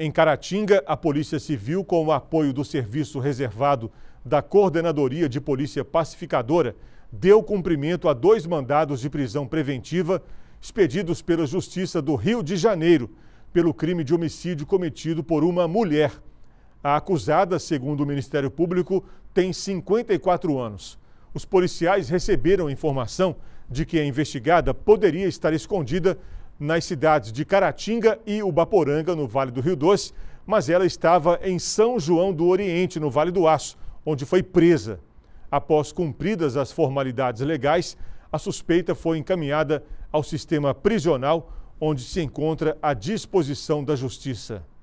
Em Caratinga, a Polícia Civil, com o apoio do serviço reservado da Coordenadoria de Polícia Pacificadora, deu cumprimento a dois mandados de prisão preventiva expedidos pela Justiça do Rio de Janeiro pelo crime de homicídio cometido por uma mulher. A acusada, segundo o Ministério Público, tem 54 anos. Os policiais receberam informação de que a investigada poderia estar escondida nas cidades de Caratinga e Ubaporanga, no Vale do Rio Doce, mas ela estava em São João do Oriente, no Vale do Aço, onde foi presa. Após cumpridas as formalidades legais, a suspeita foi encaminhada ao sistema prisional, onde se encontra à disposição da Justiça.